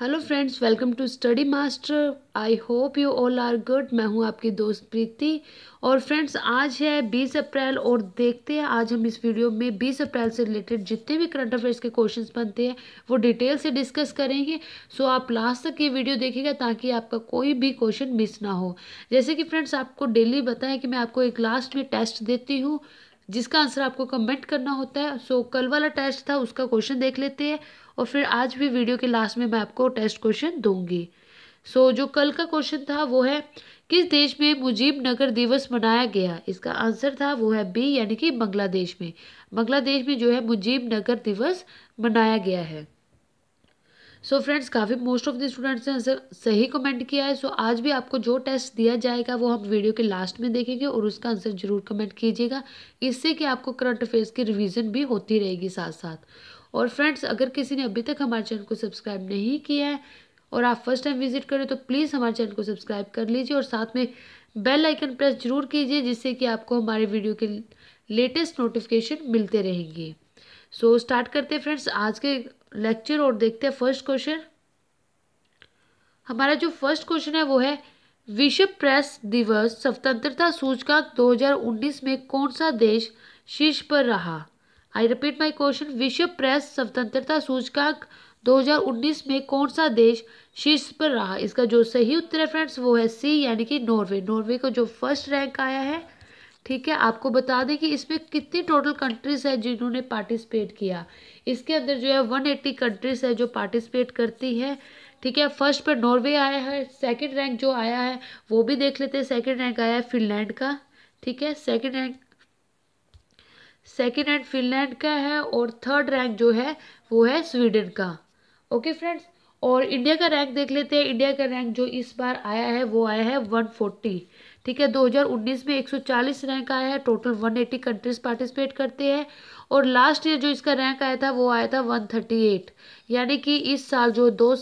hello friends welcome to study master I hope you all are good मैं हूं आपकी दोस्त प्रीति और फ्रेंड्स आज है 20 अप्रैल और देखते हैं आज हम इस वीडियो में 20 अप्रैल से रिलेटेड जितने भी करंट अफेयर्स के क्वेश्चंस बनते हैं वो डिटेल से डिस्कस करेंगे सो आप लास्ट तक ये वीडियो देखिएगा ताकि आपका कोई भी क्वेश्चन मिस ना हो जैसे कि फ्रेंड्स आपको डेली बताएं है कि मैं आपको एक लास्ट में टेस्ट देती हूँ जिसका आंसर आपको कमेंट करना होता है सो so, कल वाला टेस्ट था उसका क्वेश्चन देख लेते हैं और फिर आज भी वीडियो के लास्ट में मैं आपको टेस्ट क्वेश्चन दूंगी सो so, जो कल का क्वेश्चन था वो है किस देश में मुजीब नगर दिवस मनाया गया इसका आंसर था वो है बी यानी कि बांग्लादेश में बांग्लादेश में जो है मुजीब नगर दिवस मनाया गया है सो फ्रेंड्स काफ़ी मोस्ट ऑफ द स्टूडेंट्स ने आंसर सही कमेंट किया है सो so, आज भी आपको जो टेस्ट दिया जाएगा वो हम वीडियो के लास्ट में देखेंगे और उसका आंसर जरूर कमेंट कीजिएगा इससे कि आपको करंट अफेयर्स की रिवीजन भी होती रहेगी साथ साथ और फ्रेंड्स अगर किसी ने अभी तक हमारे चैनल को सब्सक्राइब नहीं किया है और आप फर्स्ट टाइम विजिट करें तो प्लीज़ हमारे चैनल को सब्सक्राइब कर लीजिए और साथ में बेल आइकन प्रेस जरूर कीजिए जिससे कि आपको हमारे वीडियो के लेटेस्ट नोटिफिकेशन मिलते रहेंगे सो so, स्टार्ट करते हैं फ्रेंड्स आज के लेक्चर और देखते हैं फर्स्ट क्वेश्चन हमारा जो फर्स्ट क्वेश्चन है वो है विश्व प्रेस दिवस स्वतंत्रता सूचकांक 2019 में कौन सा देश शीर्ष पर रहा आई रिपीट माई क्वेश्चन विश्व प्रेस स्वतंत्रता सूचकांक 2019 में कौन सा देश शीर्ष पर रहा इसका जो सही उत्तर है फ्रेंड्स वो है सी यानी कि नॉर्वे नॉर्वे का जो फर्स्ट रैंक आया है ठीक है आपको बता दें कि इसमें कितनी टोटल कंट्रीज है जिन्होंने पार्टिसिपेट किया इसके अंदर जो है 180 कंट्रीज है जो पार्टिसिपेट करती है ठीक है फर्स्ट पर नॉर्वे आया है सेकेंड रैंक जो आया है वो भी देख लेते हैं सेकेंड रैंक आया है फिनलैंड का ठीक है second rank second rank Finland का है और थर्ड रैंक जो है वो है स्वीडन का ओके फ्रेंड्स और इंडिया का रैंक देख लेते हैं इंडिया का रैंक जो इस बार आया है वो आया है 140 ठीक है 2019 में 140 रैंक आया है टोटल 180 कंट्रीज पार्टिसिपेट करते हैं और लास्ट ईयर जो इसका रैंक आया था वो आया था 138 यानी कि इस साल जो दो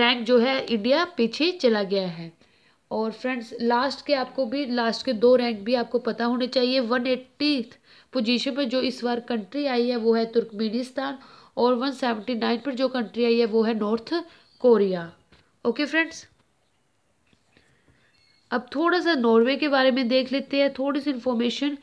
रैंक जो है इंडिया पीछे चला गया है और फ्रेंड्स लास्ट के आपको भी लास्ट के दो रैंक भी आपको पता होने चाहिए वन एट्टी पोजीशन पर जो इस बार कंट्री आई है वो है तुर्कमेनिस्तान और वन सेवेंटी नाइन पर जो कंट्री आई है वो है नॉर्थ कोरिया ओके फ्रेंड्स अब थोड़ा सा नॉर्वे के बारे में देख लेते हैं थोड़ी सी इन्फॉर्मेशन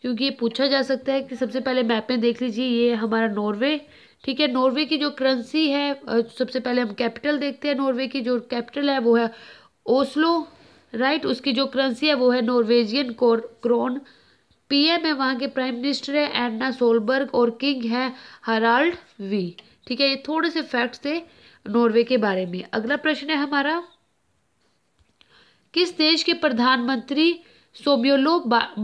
क्योंकि ये पूछा जा सकता है कि सबसे पहले मैप में देख लीजिए ये हमारा नॉर्वे ठीक है नॉर्वे की जो करेंसी है सबसे पहले हम कैपिटल देखते हैं नॉर्वे की जो कैपिटल है वो है ओस्लो राइट उसकी जो करेंसी है वो है नॉर्वेजियन क्रोन पीएम है वहाँ के प्राइम मिनिस्टर है एन्ना सोलबर्ग और किंग है हराल्ड वी ठीक है ये थोड़े से फैक्ट्स थे नॉर्वे के बारे में अगला प्रश्न है हमारा किस देश के प्रधानमंत्री सोम्योलो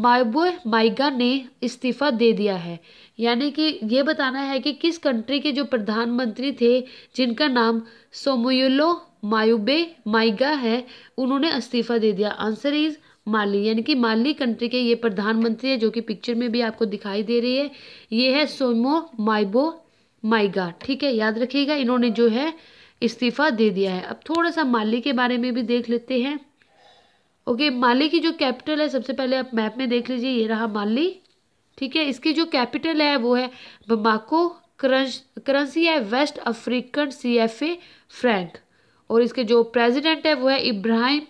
माइबो माइगा ने इस्तीफा दे दिया है यानी कि ये बताना है कि किस कंट्री के जो प्रधानमंत्री थे जिनका नाम सोम्योलो मायूबे माइगा है उन्होंने इस्तीफा दे दिया आंसर इज़ माली यानी कि माली कंट्री के ये प्रधानमंत्री है जो कि पिक्चर में भी आपको दिखाई दे रही है ये है सोमो माइबो माइगा ठीक है याद रखिएगा इन्होंने जो है इस्तीफा दे दिया है अब थोड़ा सा माली के बारे में भी देख लेते हैं ओके माली की जो कैपिटल है सबसे पहले आप मैप में देख लीजिए ये रहा माली ठीक है इसकी जो कैपिटल है वो है बमाको करंसी है West African C F A franc और इसके जो प्रेसिडेंट है वो है इब्राहिम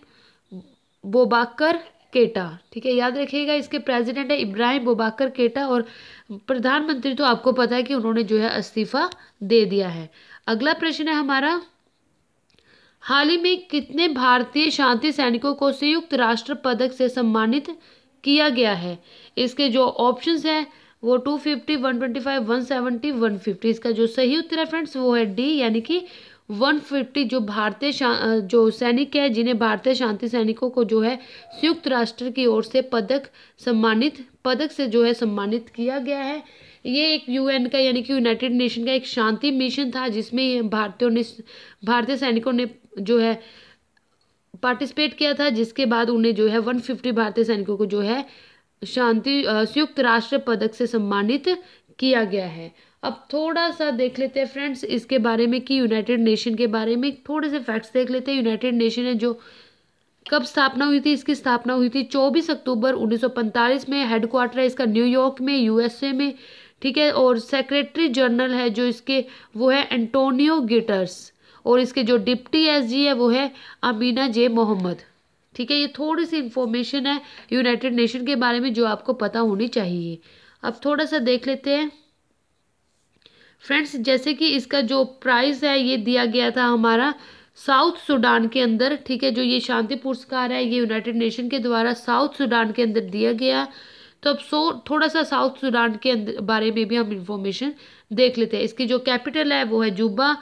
बोबाकर केटा ठीक है याद रखिएगा इसके प्रेसिडेंट है इब्राहिम बोबाकर केटा और प्रधानमंत्री तो आपको पता है कि उन्होंने जो है इस्तीफा दे दिया है अगला प्रश्न है हमारा हाल ही में कितने भारतीय शांति सैनिकों को संयुक्त राष्ट्र पदक से सम्मानित किया गया है इसके जो ऑप्शंस हैं वो 250, 125, 170, 150 इसका जो सही उत्तर है फ्रेंड्स वो है डी यानी कि 150 जो भारतीय जो सैनिक है जिन्हें भारतीय शांति सैनिकों को जो है संयुक्त राष्ट्र की ओर से पदक सम्मानित पदक से जो है सम्मानित किया गया है ये एक यूएन का यानी कि यूनाइटेड नेशन का एक शांति मिशन था जिसमें भारतीयों ने भारतीय सैनिकों ने जो है पार्टिसिपेट किया था जिसके बाद उन्हें जो है 150 भारतीय सैनिकों को जो है शांति संयुक्त राष्ट्र पदक से सम्मानित किया गया है अब थोड़ा सा देख लेते हैं फ्रेंड्स इसके बारे में कि यूनाइटेड नेशन के बारे में थोड़े से फैक्ट्स देख लेते हैं यूनाइटेड नेशन है जो कब स्थापना हुई थी इसकी स्थापना हुई थी 24 अक्टूबर 1945 में हेडक्वार्टर है इसका न्यूयॉर्क में यूएसए में ठीक है और सेक्रेटरी जनरल है जो इसके वो है एंटोनियो गिटर्स और इसके जो डिप्टी जी है वो है अमीना जे मोहम्मद ठीक है ये थोड़ी सी इन्फॉर्मेशन है यूनाइटेड नेशन के बारे में जो आपको पता होनी चाहिए अब थोड़ा सा देख लेते हैं फ्रेंड्स जैसे कि इसका जो प्राइस है ये दिया गया था हमारा साउथ सूडान के अंदर ठीक है जो ये शांति पुरस्कार है ये यूनाइटेड नेशन के द्वारा साउथ सूडान के अंदर दिया गया तो अब सो थोड़ा सा साउथ सूडान के अंदर बारे में भी हम इंफॉर्मेशन देख लेते हैं इसकी जो कैपिटल है वो है जुबा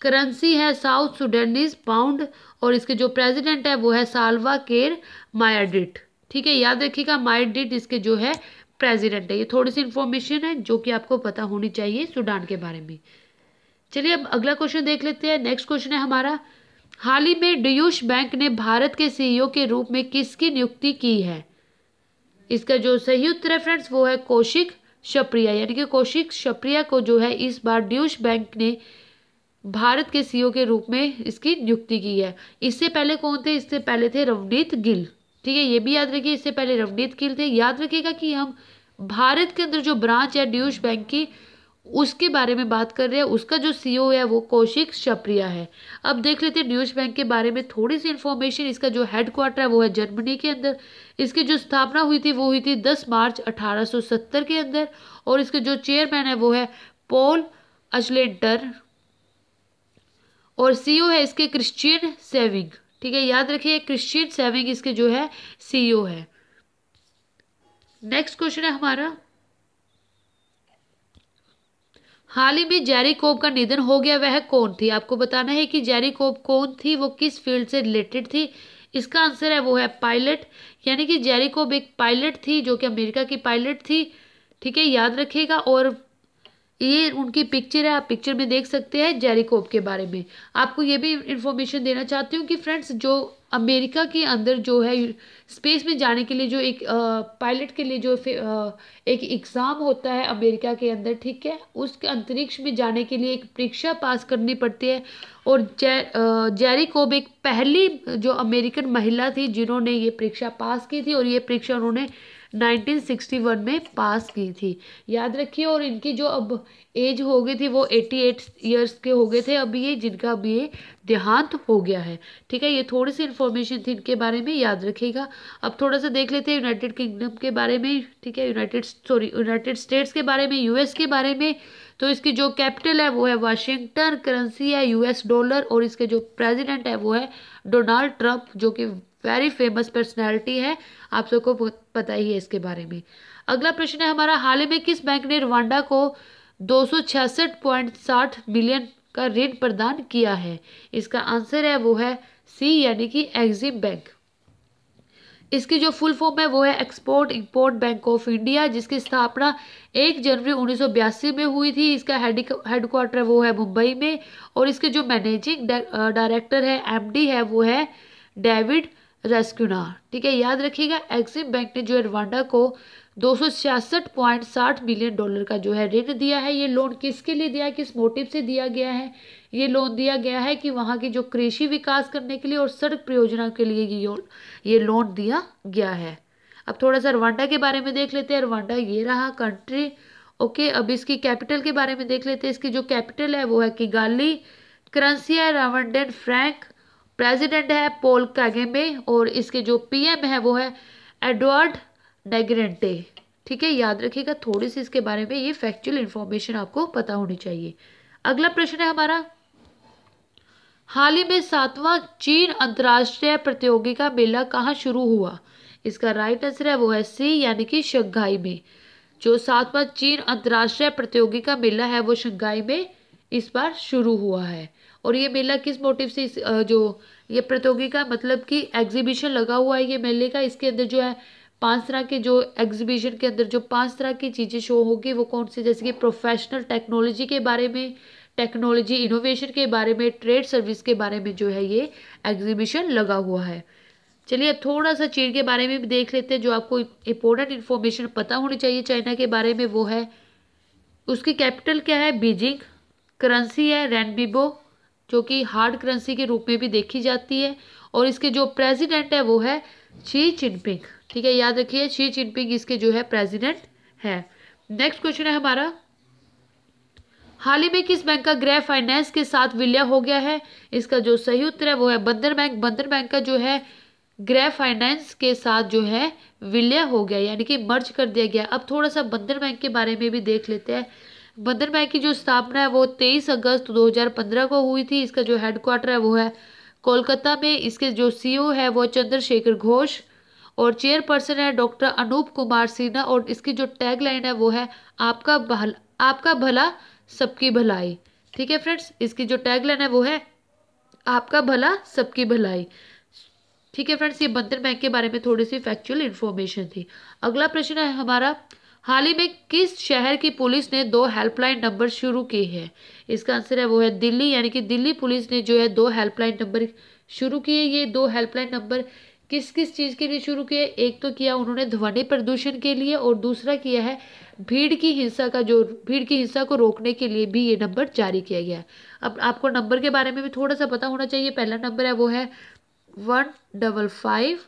करेंसी है साउथ सूडानीज पाउंड और इसके जो प्रेसिडेंट है वो है सालवा केर मायाडिट ठीक है याद रखिएगा मायाडिट इसके जो है प्रेसिडेंट है ये थोड़ी सी इन्फॉर्मेशन है जो कि आपको पता होनी चाहिए सूडान के बारे में चलिए अब अगला क्वेश्चन देख लेते हैं नेक्स्ट क्वेश्चन है हमारा हाल ही में डयूश बैंक ने भारत के सीईओ e के रूप में किसकी नियुक्ति की है इसका जो सही उत्तर है फ्रेंड्स वो है कौशिक शप्रिया यानी कि कौशिक शप्रिया को जो है इस बार ड्यूश बैंक ने भारत के सीईओ e के रूप में इसकी नियुक्ति की है इससे पहले कौन थे इससे पहले थे रवनीत गिल ठीक है ये भी याद रखिए इससे पहले रवनीत गिल थे याद रखिएगा कि हम भारत के अंदर जो ब्रांच है ड्यूश बैंक की उसके बारे में बात कर रहे हैं उसका जो सी e है वो कौशिक शप्रिया है अब देख लेते हैं ड्यूश बैंक के बारे में थोड़ी सी इन्फॉर्मेशन इसका जो हेडक्वार्टर है वो है जर्मनी के अंदर इसकी जो स्थापना हुई थी वो हुई थी 10 मार्च 1870 के अंदर और इसके जो चेयरमैन है वो है पॉल अचलेंटर और सीईओ e है इसके क्रिश्चियन सेविंग ठीक है याद रखिए क्रिश्चियन सेविंग इसके जो है सीईओ है नेक्स्ट क्वेश्चन है हमारा हाल ही में जेरी कोब का निधन हो गया वह कौन थी आपको बताना है कि जेरी कोब कौन थी वो किस फील्ड से रिलेटेड थी इसका आंसर है वो है पायलट यानी कि जेरी कोब एक पायलट थी जो कि अमेरिका की पायलट थी ठीक है याद रखिएगा और ये उनकी पिक्चर है आप पिक्चर में देख सकते हैं जेरिकोब के बारे में आपको ये भी इन्फॉर्मेशन देना चाहती हूँ कि फ्रेंड्स जो अमेरिका के अंदर जो है स्पेस में जाने के लिए जो एक पायलट के लिए जो एक एग्ज़ाम होता है अमेरिका के अंदर ठीक है उसके अंतरिक्ष में जाने के लिए एक परीक्षा पास करनी पड़ती है और जे जैरी कोब एक पहली जो अमेरिकन महिला थी जिन्होंने ये परीक्षा पास की थी और ये परीक्षा उन्होंने 1961 में पास की थी याद रखिए और इनकी जो अब एज हो गई थी वो 88 इयर्स के हो गए थे अभी ये जिनका अभी ये देहांत हो गया है ठीक है ये थोड़ी सी इन्फॉर्मेशन थी इनके बारे में याद रखिएगा अब थोड़ा सा देख लेते हैं यूनाइटेड किंगडम के बारे में ठीक है यूनाइटेड सॉरी यूनाइटेड स्टेट्स के बारे में यूएस के बारे में तो इसकी जो कैपिटल है वो है वाशिंगटन करेंसी है यूएस डॉलर और इसके जो प्रेजिडेंट है वो है डोनाल्ड ट्रंप जो कि वेरी फेमस पर्सनैलिटी है आप सबको पता ही है इसके बारे में अगला प्रश्न है हमारा हाल ही में किस बैंक ने रवांडा को दो मिलियन का ऋण प्रदान किया है इसका आंसर है वो है सी यानी कि एग्जिम बैंक इसकी जो फुल फॉर्म है वो है export import bank of India जिसकी स्थापना एक जनवरी उन्नीस में हुई थी इसका हेडक्वार्टर वो है मुंबई में और इसके जो मैनेजिंग डायरेक्टर है एमडी है वो है डेविड रेस्क्यूनार ठीक है याद रखिएगा एक्सिम बैंक ने जो है रवांडा को दो मिलियन डॉलर का जो है ऋण दिया है ये लोन किसके लिए दिया है किस मोटिव से दिया गया है ये लोन दिया गया है कि वहाँ की जो कृषि विकास करने के लिए और सड़क परियोजना के लिए ये ये लोन दिया गया है अब थोड़ा सा रवांडा के बारे में देख लेते हैं रवांडा ये रहा कंट्री ओके अब इसकी कैपिटल के बारे में देख लेते हैं इसकी जो कैपिटल है वो है किगाली करंसी है रवंडन फ्रैंक प्रेसिडेंट है पोल कैगेमे और इसके जो पीएम है वो है एडवर्ड नेग्रेंटे ठीक है याद रखिएगा थोड़ी सी इसके बारे में ये फैक्चुअल इन्फॉर्मेशन आपको पता होनी चाहिए अगला प्रश्न है हमारा हाल ही में सातवां चीन अंतर्राष्ट्रीय प्रतियोगिता मेला कहाँ शुरू हुआ इसका राइट आंसर है वो है सी यानी कि शंघाई में जो सातवां चीन अंतर्राष्ट्रीय प्रतियोगिता मेला है वो शंघाई में इस बार शुरू हुआ है और ये मेला किस मोटिव से इस जो ये प्रतियोगिता मतलब कि एग्जीबिशन लगा हुआ है ये मेले का इसके अंदर जो है पांच तरह के जो एग्जीबिशन के अंदर जो पांच तरह की चीज़ें शो होगी वो कौन सी जैसे कि प्रोफेशनल टेक्नोलॉजी के बारे में टेक्नोलॉजी इनोवेशन के बारे में ट्रेड सर्विस के बारे में जो है ये एग्जीबिशन लगा हुआ है चलिए थोड़ा सा चीन के बारे में भी देख लेते हैं जो आपको इम्पोर्टेंट इन्फॉर्मेशन पता होनी चाहिए चाइना के बारे में वो है उसकी कैपिटल क्या है बीजिंग करंसी है रैनबीबो जो कि हार्ड करेंसी के रूप में भी देखी जाती है और इसके जो प्रेसिडेंट है वो है शी चिनपिंग ठीक है याद रखिए शी चिनपिंग इसके जो है प्रेसिडेंट है नेक्स्ट क्वेश्चन है हमारा हाल ही में किस बैंक का ग्रह फाइनेंस के साथ विलय हो गया है इसका जो सही उत्तर है वो है बंधन बैंक बंधन बैंक का जो है ग्रह फाइनेंस के साथ जो है विलय हो गया यानी कि मर्ज कर दिया गया अब थोड़ा सा बंधन बैंक के बारे में भी देख लेते हैं बंधन बैंक की जो स्थापना है वो तेईस अगस्त दो को हुई थी इसका जो हेडक्वार्टर है वो है कोलकाता में इसके जो सी e है वो चंद्रशेखर घोष और चेयरपर्सन है डॉक्टर अनूप कुमार सिन्हा और इसकी जो टैगलाइन है वो है आपका भला आपका भला सबकी भलाई ठीक है फ्रेंड्स इसकी जो टैगलाइन है वो है आपका भला सबकी भलाई ठीक है फ्रेंड्स ये बंधन बैंक के बारे में थोड़ी सी फैक्चुअल इन्फॉर्मेशन थी अगला प्रश्न है हमारा हाल ही में किस शहर की पुलिस ने दो हेल्पलाइन नंबर शुरू किए हैं इसका आंसर है वो है दिल्ली यानी कि दिल्ली पुलिस ने जो है दो हेल्पलाइन नंबर शुरू किए ये दो हेल्पलाइन नंबर किस किस चीज़ के लिए शुरू किए एक तो किया उन्होंने ध्वनि प्रदूषण के लिए और दूसरा किया है भीड़ की हिंसा का जो भीड़ की हिंसा को रोकने के लिए भी ये नंबर जारी किया गया है अब आपको नंबर के बारे में भी थोड़ा सा पता होना चाहिए पहला नंबर है वो है one double five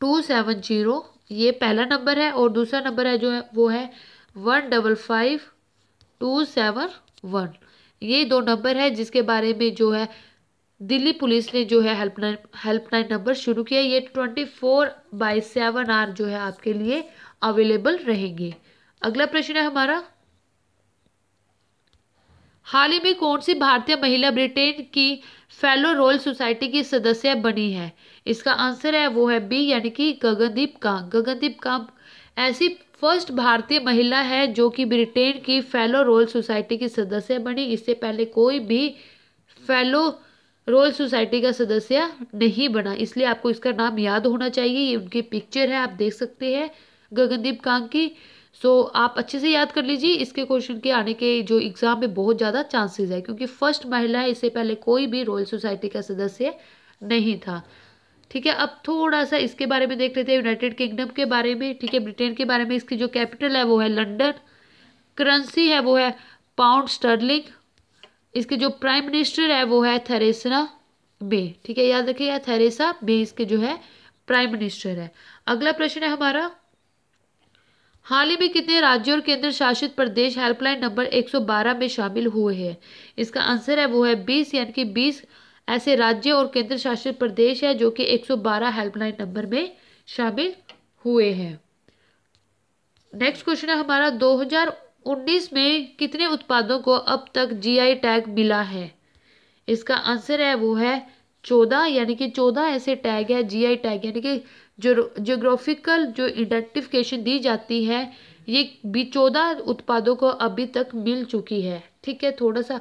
two seven zero ये पहला नंबर है और दूसरा नंबर है जो है वो है one double five two seven one ये दो नंबर है जिसके बारे में जो है दिल्ली पुलिस ने जो है हेल्पलाइन हेल्पलाइन नंबर शुरू किया ये ट्वेंटी फोर बाई सेवन आर जो है आपके लिए अवेलेबल रहेंगे अगला प्रश्न है हमारा हाल ही में कौन सी भारतीय महिला ब्रिटेन की फेलो रॉयल सोसाइटी की सदस्य बनी है इसका आंसर है वो है बी यानी कि गगनदीप कांग गगनदीप कांग ऐसी फर्स्ट भारतीय महिला है जो कि ब्रिटेन की फेलो रॉयल सोसाइटी की सदस्य बनी इससे पहले कोई भी फेलो रॉयल सोसाइटी का सदस्य नहीं बना इसलिए आपको इसका नाम याद होना चाहिए ये उनकी पिक्चर है आप देख सकते हैं गगनदीप कांग की सो so, आप अच्छे से याद कर लीजिए इसके क्वेश्चन के आने के जो एग्ज़ाम में बहुत ज़्यादा चांसेस है क्योंकि फर्स्ट महिला है इससे पहले कोई भी रॉयल सोसाइटी का सदस्य नहीं था ठीक है अब थोड़ा सा इसके बारे में देख लेते हैं यूनाइटेड किंगडम के बारे में ठीक है ब्रिटेन के बारे में इसकी जो कैपिटल है वो है लंडन करंसी है वो है पाउंड स्टर्लिंग इसके जो प्राइम मिनिस्टर है वो है थेरेसा मे ठीक है याद रखिएगा थेरेसा मे इसके जो है प्राइम मिनिस्टर है अगला प्रश्न है हमारा हाल ही में कितने राज्यों और केंद्र शासित प्रदेश हेल्पलाइन नंबर 112 में शामिल हुए हैं इसका आंसर है वो है 20 यानी कि 20 ऐसे राज्य और केंद्र शासित प्रदेश है जो कि 112 हेल्पलाइन नंबर में शामिल हुए हैं नेक्स्ट क्वेश्चन है हमारा 2019 में कितने उत्पादों को अब तक जीआई टैग मिला है इसका आंसर है वो है चौदह यानी कि चौदह ऐसे टैग है जीआई टैग यानी कि जो जोग्राफिकल जो आइडेंटिफिकेशन दी जाती है ये भी चौदह उत्पादों को अभी तक मिल चुकी है ठीक है थोड़ा सा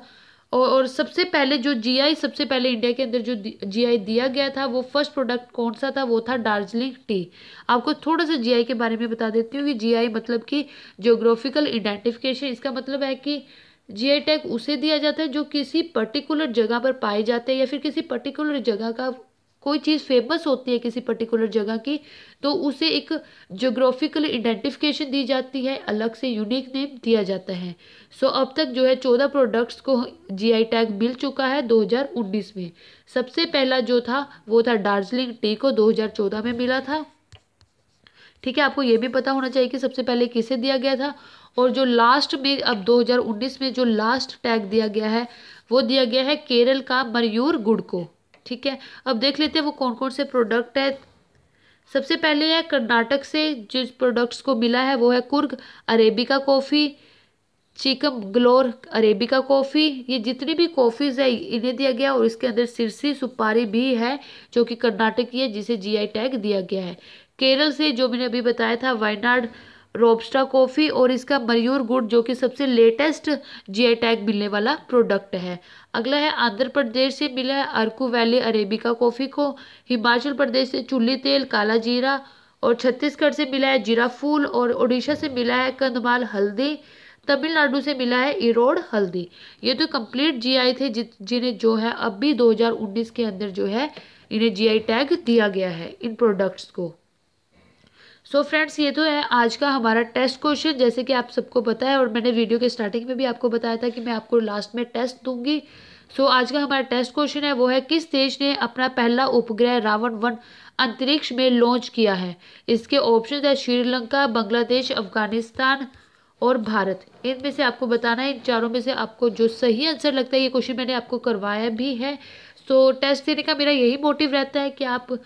और और सबसे पहले जो जीआई सबसे पहले इंडिया के अंदर जो जीआई दिया गया था वो फर्स्ट प्रोडक्ट कौन सा था वो था दार्जिलिंग टी आपको थोड़ा सा जीआई के बारे में बता देती हूँ कि जीआई मतलब कि जोग्राफिकल आइडेंटिफिकेशन इसका मतलब है कि जीआई टैग उसे दिया जाता है जो किसी पर्टिकुलर जगह पर पाए जाते हैं या फिर किसी पर्टिकुलर जगह का कोई चीज़ फेमस होती है किसी पर्टिकुलर जगह की तो उसे एक जोग्राफिकल आइडेंटिफिकेशन दी जाती है अलग से यूनिक नेम दिया जाता है सो so, अब तक जो है चौदह प्रोडक्ट्स को जीआई टैग मिल चुका है 2019 में सबसे पहला जो था वो था दार्जिलिंग टी को 2014 में मिला था ठीक है आपको ये भी पता होना चाहिए कि सबसे पहले किसे दिया गया था और जो लास्ट में अब दो में जो लास्ट टैग दिया गया है वो दिया गया है केरल का मयूर गुड़ को ठीक है अब देख लेते हैं वो कौन कौन से प्रोडक्ट है सबसे पहले है कर्नाटक से जो प्रोडक्ट्स को मिला है वो है Coorg arabica coffee Chikmagalur arabica coffee ये जितनी भी कॉफ़ीज़ है इन्हें दिया गया और इसके अंदर सिरसी सुपारी भी है जो कि कर्नाटक की है जिसे जीआई टैग दिया गया है केरल से जो मैंने अभी बताया था वायनाड रोबस्टा कॉफ़ी और इसका मयूर गुड़ जो कि सबसे लेटेस्ट आई टैग मिलने वाला प्रोडक्ट है अगला है आंध्र प्रदेश से मिला है अरकू वैली अरेबिका कॉफ़ी को हिमाचल प्रदेश से चुल्ली तेल काला जीरा और छत्तीसगढ़ से मिला है जीरा फूल और उड़ीसा से मिला है कंधमाल हल्दी तमिलनाडु से मिला है इरोड हल्दी ये तो कंप्लीट आई थे जिन्हें जो है अब भी उन्नीस के अंदर जो है इन्हें आई टैग दिया गया है इन प्रोडक्ट्स को सो so फ्रेंड्स ये तो है आज का हमारा टेस्ट क्वेश्चन जैसे कि आप सबको पता है और मैंने वीडियो के स्टार्टिंग में भी आपको बताया था कि मैं आपको लास्ट में टेस्ट दूंगी सो so, आज का हमारा टेस्ट क्वेश्चन है वो है किस देश ने अपना पहला उपग्रह रावण वन अंतरिक्ष में लॉन्च किया है इसके ऑप्शन है श्रीलंका बांग्लादेश अफगानिस्तान और भारत इनमें से आपको बताना है इन चारों में से आपको जो सही आंसर लगता है ये क्वेश्चन मैंने आपको करवाया भी है सो so, टेस्ट देने का मेरा यही मोटिव रहता है कि आप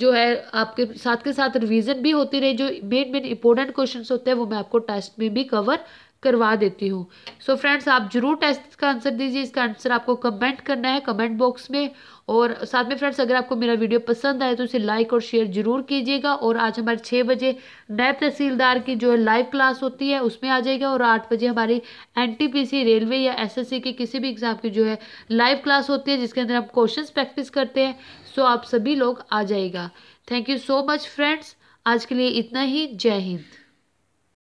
जो है आपके साथ के साथ रिवीजन भी होती रही जो मेन मेन इंपॉर्टेंट क्वेश्चन होते हैं वो मैं आपको टेस्ट में भी कवर करवा देती हूँ सो फ्रेंड्स आप जरूर टेस्ट का आंसर दीजिए इसका आंसर आपको कमेंट करना है कमेंट बॉक्स में और साथ में फ्रेंड्स अगर आपको मेरा वीडियो पसंद आए तो इसे लाइक और शेयर जरूर कीजिएगा और आज हमारे छः बजे नैब तहसीलदार की जो है लाइव क्लास होती है उसमें आ जाएगा और आठ बजे हमारी एनटीपीसी रेलवे या एसएससी के किसी भी एग्ज़ाम की जो है लाइव क्लास होती है जिसके अंदर हम क्वेश्चन प्रैक्टिस करते हैं सो आप सभी लोग आ जाएगा thank you so much friends आज के लिए इतना ही जय हिंद